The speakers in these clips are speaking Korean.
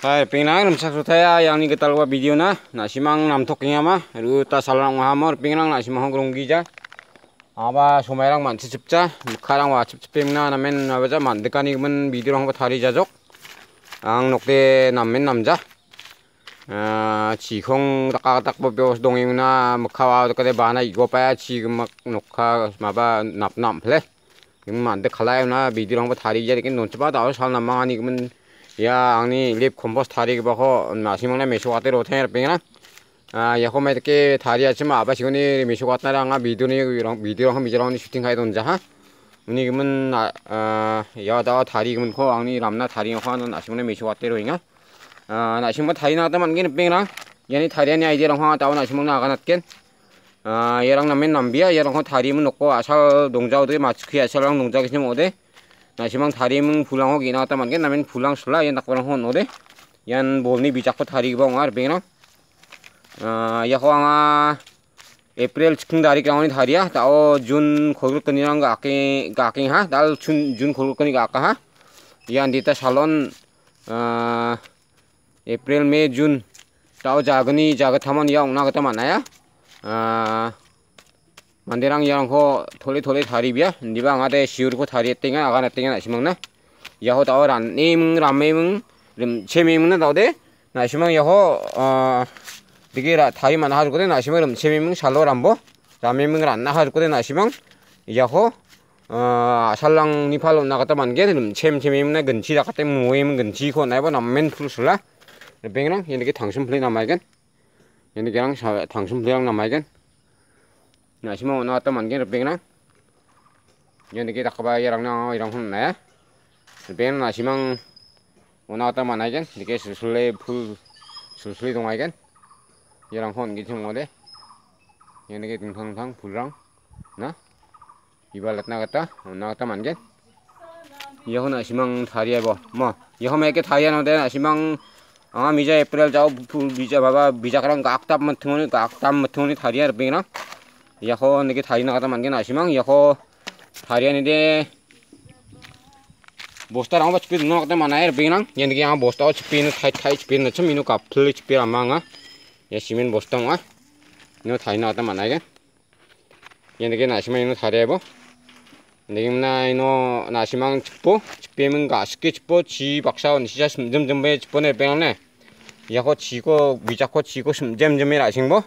Hai pinang nam sak sutaya yang ni kita lupa video na na simang nam toknya ma ruta salang hamor pinang na simang grung gija 아마 소매랑 만치 집자 카랑 와 집집임나 나면 나보자 만드까니면 미디로 한거 다리 자족 앙 녹대 남면 남자 아 지홍 닦아닦고 뼈스 동행나 먹카와 그때 바나 이거 봐야 지금 막 녹화 마바 납남 플레 이만 만드 칼라요나 미디로 한거 다리 자리긴 논치 받아 살남망 아니면 ya angni lip kompos thari ki bako masimang na mesu kate ro thang ping na ya ko mai ke thari achima aba sigoni mesu kate na anga video ni rong video rong mi rong ni shooting hai don ja ha uni gimun ya da thari gimun ko angni ramna thari ko na masimang na mesu kate ro inga na simang thari na ta man gin ping na yani thari ni idea rong ha ta na simang na aga nat ken 얘랑 남면 남비야 얘랑 다리면 놓고 아사 농자오도 마치크야 살랑 농자기 좀 오대 Nah simang t a r i mung pulang hoki nah t a m a n kan namin pulang s u l a yang tak pulang hono d e Yang bolni bijak pot a r i b o n g ar bengna. Ya ko anga April cikin t a r i kau ni g n t a r i ya, tau Jun khol kani nang gaking a k i n g ha, dal Jun Jun khol kani gakah a Yang dita salon April Mei Jun tau jagani jagat taman ya ungna kata mana ya. 만데랑 yang ho thole thole thari bia ni bang ade shiur ko thari tenga aga na tenga na simang na ya ho taw ran ni mung ram me mung rim che me mung na taw de na simang ya ho 되게 라 다이만 하고 되 나시면 럼 재미밍 살로람 보 라미밍을 안 나하고 되 나시면 야호 어 살랑 니팔로 나갔다 만게 름 쳄쳄이나 근치 나갔다 모임 근치고 나이버 남멘 풀슬라 뱅랑 얘네게 당신 플레이 남아이겐 얘네게랑 당신 플레이랑 남아이겐 na si h mo a na ta man gen rubeng na yan kita kabaya rang na y a r a n g hun na r a b e n g na si h mang ona ta man na gen dike susule pul susule dong a gen y a r a n g hun gi chung ode yan dike ting thang o na thang o n shi m a tari aibo yaho ma ma ke t a r i a o i n g na 이발렛 나갔다 나갔다 만겐 이혼 아시망 다리에 뭐뭐 이혼 에게 다리에 나데 아시망 아 미자 에프렐 자오 미자 바바 미자 그랑 악담 같은 거니 악담 같은 거니 다리에 빙나 यखो निके थाई नगर मन के नाशिमांग यखो हरियाणी दे बोस्ता राव बच पिन नगर मना यार बिनांग यन के यहां बोस्ता और पिन थाई थाई पिन नछ मिनु का फ्लिच पे मांगा ये सिमेंट बोस्ता हुआ नो थाई नगर मना के यन के नाशिमांग नो थारे बो निगम ना इनो नाशिमांग छिपो छिपेमिंग गासके छिपो ची 박사 원 진짜 점점 점에 छिपो네 빼네 야고 치고 위자고 치고 점점점이 라싱 뭐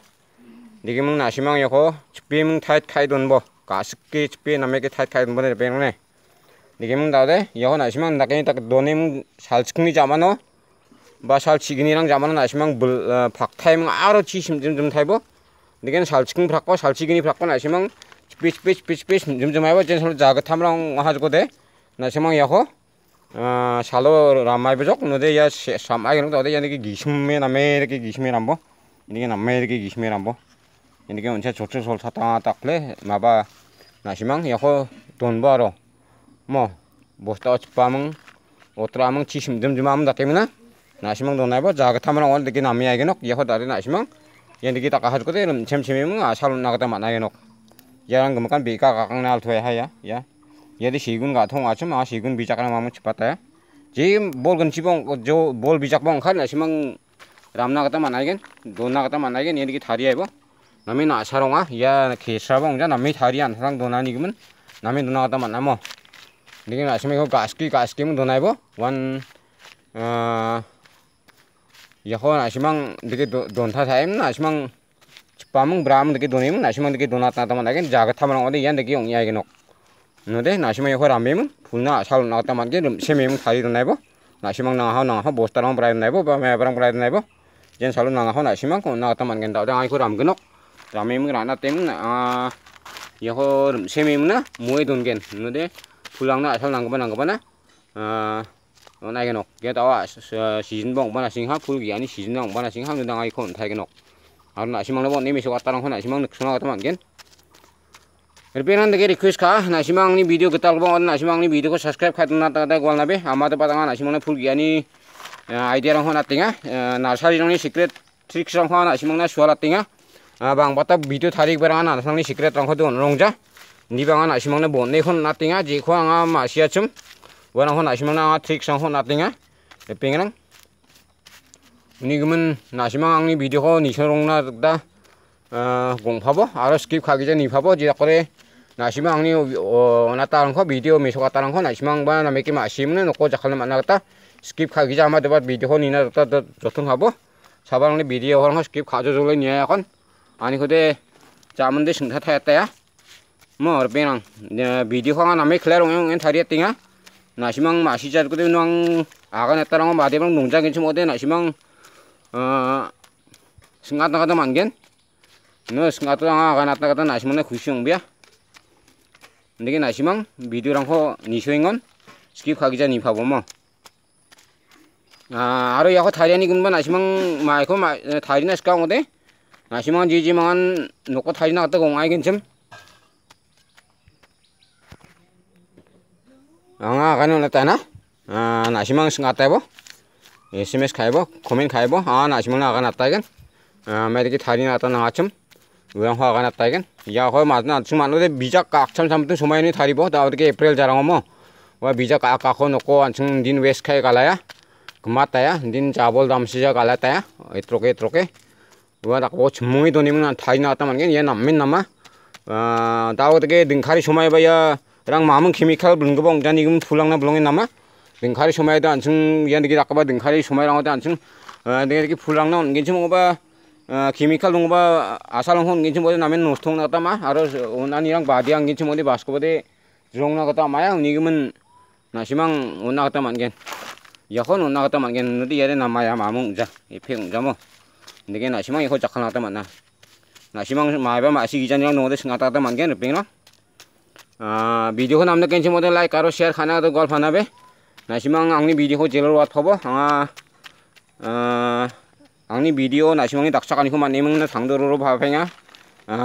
니기묵 나시망 여고 집비묵 타이트 카이돈보 가스키 집비 남에게 타이트 카이돈보네 배롱네 니기묵 나오데 여호 나시망 나게니 딱 너네묵 살치크니 자마노 바 살치기니랑 자마노 나시망 불 어, 박타이묵 아로치 심좀좀 타이보 니게는 살치크니 브락고 살치기니 브락고 나시망 집비 집비 집비 집비 심좀좀 해봐 젠설로 자그탐랑 하즈고데 나시망 여호 아 어, 살로 라마이브족 너데 야 삼아이랑 너데 야 니게 기심메 남에 이렇게 기심메 남보 이게 남매 이렇게 기심메 남보 ini kan untuk cuci sol satang tak le, maba nasi mang ya kok don baru, mo bos tau cepat mang, otra mang cici dim dim amu datemi na, nasi mang don apa, jaga thamana orang dekik nami aja nok, ya kok dari nasi mang, yang dekik tak kahat kote, cem cem mang asal nak mana aja nok, jangan gemukan kakang nyal tuh ya ya, ya, jadi si gun thong aja, mah si gun bicara nama mang cepat ya, jadi bol gunci bang, jo bol bicara bang kan nasi ramna kata mana aja, don na kata mana aja, ini dekik thari aja nami na sarong ah ya ke sarong ja nami tharian sarang dona ni gimun nami dona ta man namo lekin asme ko gaski gaski mun dona bo wan yakhon asimang dike don tha thaim na asimang chipamang bram dike donim na asimang dike dona ta ta man again jagat thamang ode yan dike ong ya genok node na asimang yakho ramem phulna sal na ta man ge semem thari dona bo na asimang na ha na ha bostarang brai dona bo ba me brang brai dona bo jen salu na ha na asimang ko na ta man gen da dang ai ko ram genok a rana m m e 라메 m 을 a 때문에 아 여거 e 메임나 무에 돈 u 근데 불랑나 살 n 거만 안 거만 아 a n g 게다 a 시 a 봉 만나 싱하 불 a 아 a 시즌낭 만나 싱하 눈 n 아이콘 타게 녹 아르나 시망 너번 님이 왔 a 랑 하나 시망 늑성하가 담만 겐 a p i n a n bong sing bana ha n s i deke kon n g g a a a i n o request n a a a man a gen n n geri e e d ka, k i s nasimang ni video getal bang on nasimang ni video ko subscribe ka i tunat n k a t a gwal nabe, ama te patangan nasimang ni f u l g i a ni idea rang ho natinga, narsari rang ni secret tricks rang ho nasimang na sualat tinga. bang bata bito tarik berangan anasang ni sikret rongho tu onrong ja ni bangan asimang na bonde hon natinga je ko anga ma sia chum wana hon asimang na trik sang hon natinga de pengrang uni gumen nasimang ang ni video ko ni sorong na da gong phabo aro skip khagi ja ni phabo je kore nasimang ang ni onata rongho video mi sokata rongho nasimang ba na meki ma sim ne noko jakhalna ma na ta skip khagi ja ma de ba video ho ni na ta jotun habo sabang ni video ho skip khajo jole ni akon आनी खुदे चामंदे शंधा था यात्रा या मोर पे ना वीडियो खांगा नामे खिलार होंगे होंगे थारी यात्री या नाशिमंग माशी चार को दे उन्हों आगन यात्रा लोगों बादे बंग नुंचा किंचु मोदे नाशिमंग संगतन का तो मांगेन नो संगतन आगन आगन आता का तो नाशिमंग ने खुशी होंगे देखे नाशिमंग वीडियो रंखो निशोइंगन स्किप खाकी जा निभा बोमा आ आरो याखो थारी नहीं कुन्बा नाशिमंग माय को माय थारी ना इसका होते 아시망한 지지망한 놓고 타지 나갔다 공아이 괜찮? anga kanu natana ah nasimang sengata bo sms khaibo komen khaibo ah nasimang na akan ataikan ah mereka thari nata na achum uang ho akan ataikan ya ho matna achum manu bijak bija kakcham samtu somai ni thari bo daud ke april jarang mo wa bija kak kak ho noko anchung din wes khai kala ya kemata ya din jabol dam sija kala ta ya etroke etroke 와다고 전몽이 돈이면 다이 나왔단 말이야 얘 남민 남아 아 다오게 능카리 쇼마이바야 랑 마음은 케미칼 블릉거 봉잔 이금 불랑나 불렁이 남아 능카리 쇼마이도 안층 얘 느끼 아까봐 능카리 쇼마이랑 어때 안층 아 내가 이렇게 불랑나 온 괜찮은 거봐 아 케미칼 농거봐 아살롱 혼 괜찮은 거데 남면 노스통 나갔다 마 알아 온난이랑 바디랑 괜찮은 거데 바스코버데 주롱 나갔다 마야 니금은 나시망 온 나갔다 만겐 여건 온 나갔다 만겐 근데 얘네 남아야 마음 웅자 이패 웅자 뭐 ini kan nasi mang ini kau cakap nanti mana nasi mang maaf ya masih kita ni yang nombor sengat nanti mana kan ping lah video kan anda kencing mungkin like karo share kahana atau golf kahana be nasi mang angni video kau jelah luat papa anga angni video nasi mang ini tak cakap ni kau mana mungkin nak sangat dulu bahaya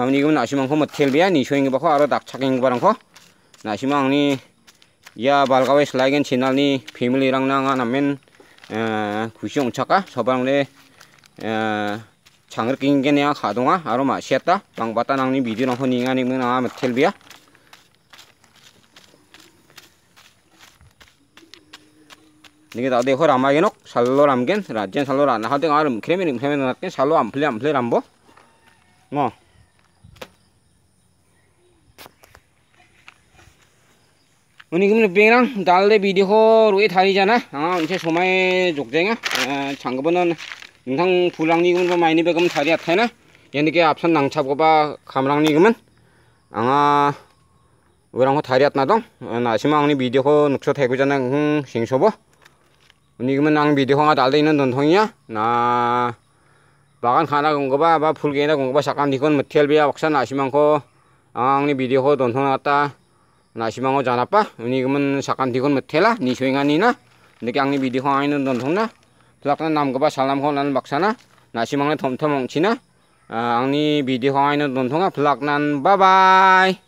ni kau nasi mang kau mati biar ni showing bahawa ada tak cakap ing barang kau nasi mang angni ya balgawes like kan channel ni family orang nangga namin khusyuk cakap sebab orang ni eh, Changer kengen ya kadung ah, aroma sieta, bang bata nang ni nih, nang honinga ni mena ah metel bia. Nih kita deh kor amagen ok, salo ramgen, rajen salo ram, nah hateng arum kremi ni kremi nang kene salo ampli ampli rambo, mo. Ini kemudian pengen dal deh biji kor, wih tadi jana, ah ini cuma jogjeng ah, canggupanan. इंथां फुलांग निगमन माइनि बेगम थारी थायना यानी के आपसन नांछाबगोबा खामलांग निगमन आंहा 우랑호 다리앗나 동 나시마 앙니 비디호 눅소 태구자나 흥 싱쇼보 니금은 앙 비디호가 달대 있는 돈통이야 나 바간 가나 공거바 바 불게나 공거바 잠깐 니건 머티얼비야 뭐 박사 나시망코 앙니 비디호 돈통 나갔다 나시망호 자나빠 니금은 잠깐 니건 머텔라 뭐 니쇼잉아니나 니게 앙니 비디호 아이는 돈통나 lakna namgaba salam honan baksana nasimangna t o m t o m ongchina angni video hangaino t o n t h o n g a laknan bye bye